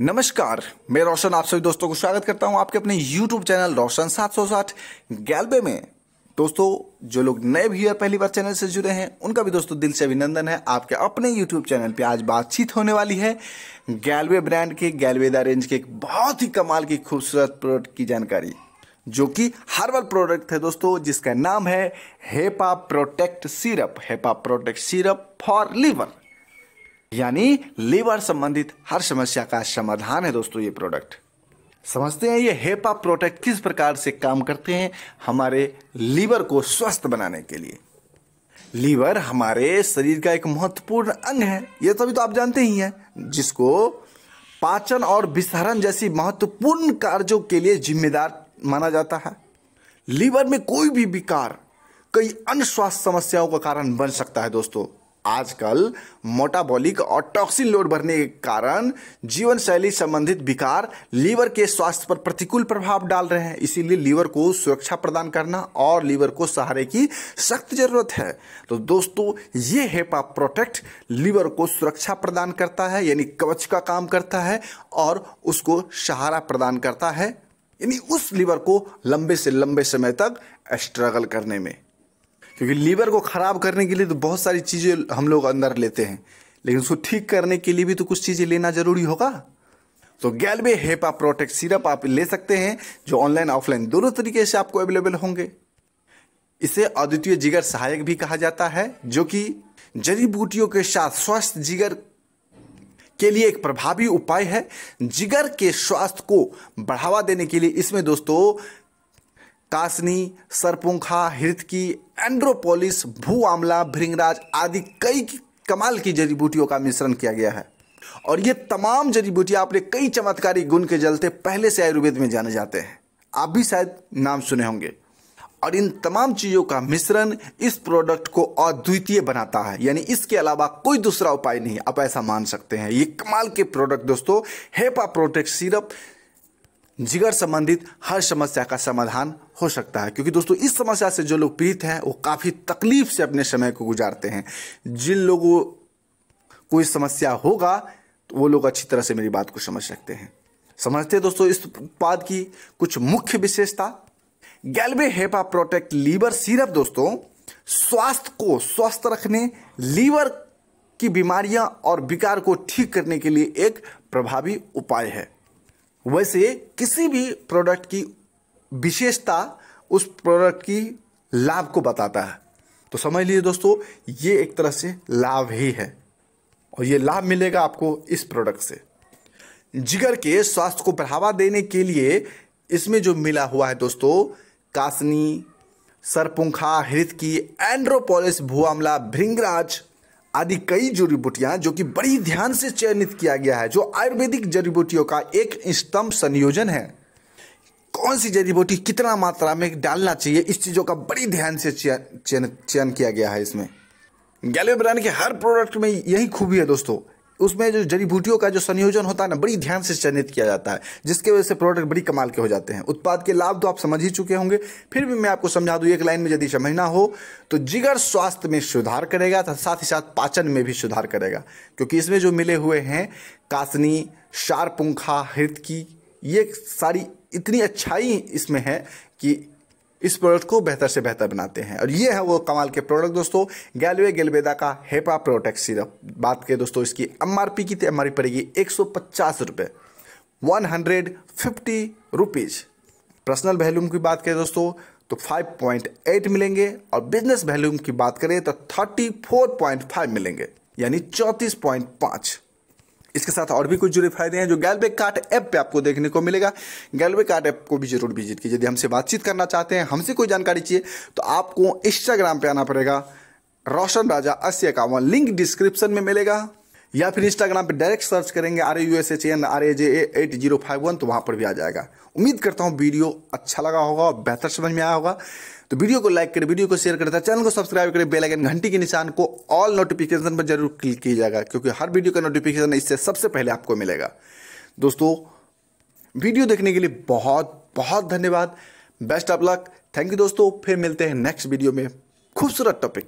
नमस्कार मैं रोशन आप सभी दोस्तों को स्वागत करता हूं आपके अपने YouTube चैनल रोशन 760 गैलबे में दोस्तों जो लोग नए है पहली बार चैनल से जुड़े हैं उनका भी दोस्तों दिल से अभिनंदन है आपके अपने यूट्यूब चैनल पे आज बातचीत होने वाली है गैलवे ब्रांड के गैलवेदा रेंज के एक बहुत ही कमाल की खूबसूरत प्रोडक्ट की जानकारी जो कि हर्बल प्रोडक्ट है दोस्तों जिसका नाम है Hepa Protect syrup Hepa Protect syrup for liver यानी लीवर संबंधित हर समस्या का समाधान है दोस्तों ये प्रोडक्ट समझते हैं ये हेपा प्रोटेक्ट किस प्रकार से काम करते हैं हमारे लीवर को स्वस्थ बनाने के लिए लीवर हमारे शरीर का एक महत्वपूर्ण अंग है ये सभी तो आप जानते ही हैं जिसको पाचन और विसहरण जैसी महत्वपूर्ण कार्यों के लिए जिम्मेदार माना जाता है लीवर में कोई भी विकार कई अन्य स्वास्थ्य समस्याओं का कारण बन सकता है दोस्तों आजकल मोटाबॉलिक और टॉक्सिन लोड बढ़ने के कारण जीवन शैली संबंधित विकार लीवर के स्वास्थ्य पर प्रतिकूल प्रभाव डाल रहे हैं इसीलिए लीवर को सुरक्षा प्रदान करना और लीवर को सहारे की सख्त जरूरत है तो दोस्तों ये हेपा प्रोटेक्ट लीवर को सुरक्षा प्रदान करता है यानी कवच का काम करता है और उसको सहारा प्रदान करता है यानी उस लीवर को लंबे से लंबे समय तक स्ट्रगल करने में क्योंकि लीवर को ख़राब करने के लिए तो बहुत सारी चीज़ें हम लोग अंदर लेते हैं लेकिन उसको ठीक करने के लिए भी तो कुछ चीज़ें लेना ज़रूरी होगा तो गैलबे हेपा प्रोटेक्ट सिरप आप ले सकते हैं जो ऑनलाइन ऑफलाइन दोनों तरीके से आपको अवेलेबल होंगे इसे अद्वितीय जिगर सहायक भी कहा जाता है जो कि जड़ी बूटियों के साथ स्वस्थ जिगर के लिए एक प्रभावी उपाय है जिगर के स्वास्थ्य को बढ़ावा देने के लिए इसमें दोस्तों कासनी सरपुंखा हृतकी एंड्रोपोलिस भू आमला भृंगराज आदि कई कमाल की जड़ी बूटियों का मिश्रण किया गया है और ये तमाम जड़ी बूटियाँ अपने कई चमत्कारी गुण के चलते पहले से आयुर्वेद में जाने जाते हैं आप भी शायद नाम सुने होंगे और इन तमाम चीज़ों का मिश्रण इस प्रोडक्ट को अद्वितीय बनाता है यानी इसके अलावा कोई दूसरा उपाय नहीं आप ऐसा मान सकते हैं ये कमाल के प्रोडक्ट दोस्तों हेपा प्रोटेक्ट सिरप जिगर संबंधित हर समस्या का समाधान हो सकता है क्योंकि दोस्तों इस समस्या से जो लोग पीड़ित हैं वो काफ़ी तकलीफ से अपने समय को गुजारते हैं जिन लोगों को इस समस्या होगा तो वो लोग अच्छी तरह से मेरी बात को समझ सकते हैं समझते हैं दोस्तों इस उत्पाद की कुछ मुख्य विशेषता गैलबे हेपा प्रोटेक्ट लीवर सिरप दोस्तों स्वास्थ्य को स्वस्थ रखने लीवर की बीमारियां और विकार को ठीक करने के लिए एक प्रभावी उपाय है वैसे किसी भी प्रोडक्ट की विशेषता उस प्रोडक्ट की लाभ को बताता है तो समझ लीजिए दोस्तों ये एक तरह से लाभ ही है और ये लाभ मिलेगा आपको इस प्रोडक्ट से जिगर के स्वास्थ्य को बढ़ावा देने के लिए इसमें जो मिला हुआ है दोस्तों कासनी सरपुंखा हृत की एंड्रोपोलिस भूआमला भृंगराज आदि कई जड़ी बूटियां जो कि बड़ी ध्यान से चयनित किया गया है जो आयुर्वेदिक जड़ी बूटियों का एक स्तंभ संयोजन है कौन सी जड़ी बूटी कितना मात्रा में डालना चाहिए इस चीज़ों का बड़ी ध्यान से चयन चयन किया गया है इसमें गैलो ब्रांड के हर प्रोडक्ट में यही खूबी है दोस्तों उसमें जो जड़ी बूटियों का जो संयोजन होता है ना बड़ी ध्यान से चयनित किया जाता है जिसके वजह से प्रोडक्ट बड़ी कमाल के हो जाते हैं उत्पाद के लाभ तो आप समझ ही चुके होंगे फिर भी मैं आपको समझा दूँ एक लाइन में यदि समझना हो तो जिगर स्वास्थ्य में सुधार करेगा साथ ही साथ पाचन में भी सुधार करेगा क्योंकि इसमें जो मिले हुए हैं कासनी शारपुंखा हृदय की ये सारी इतनी अच्छाई इसमें है कि इस प्रोडक्ट को बेहतर से बेहतर बनाते हैं और ये है वो कमाल के प्रोडक्ट दोस्तों गैलवे गेलबेदा का हेपा प्रोटेक्ट सिरप बात करें दोस्तों इसकी एम की तो एम पड़ेगी एक सौ पचास रुपये one hundred fifty rupees personal volume की बात करें दोस्तों तो 5.8 मिलेंगे और बिजनेस वैल्यूम की बात करें तो 34.5 मिलेंगे यानी 34.5 इसके साथ और भी कुछ जुड़े फायदे हैं जो गैलवे कार्ट ऐप पे आपको देखने को मिलेगा गैलवे कार्ट ऐप को भी जरूर विजिट कीजिए यदि हमसे बातचीत करना चाहते हैं हमसे कोई जानकारी चाहिए तो आपको इंस्टाग्राम पे आना पड़ेगा रोशन राजा अस्सी अकावन लिंक डिस्क्रिप्शन में मिलेगा या फिर इंस्टाग्राम पे डायरेक्ट सर्च करेंगे R U S H N R A J eight zero five one तो वहाँ पर भी आ जाएगा उम्मीद करता हूँ वीडियो अच्छा लगा होगा और बेहतर समझ में आया होगा तो वीडियो को लाइक करें वीडियो को शेयर करें चैनल को सब्सक्राइब करें बेल आइकन घंटी के निशान को ऑल नोटिफिकेशन पर जरूर क्लिक कीजिएगा क्योंकि हर वीडियो का नोटिफिकेशन इससे सबसे पहले आपको मिलेगा दोस्तों वीडियो देखने के लिए बहुत बहुत धन्यवाद best of luck thank you दोस्तों फिर मिलते हैं नेक्स्ट वीडियो में खूबसूरत टॉपिक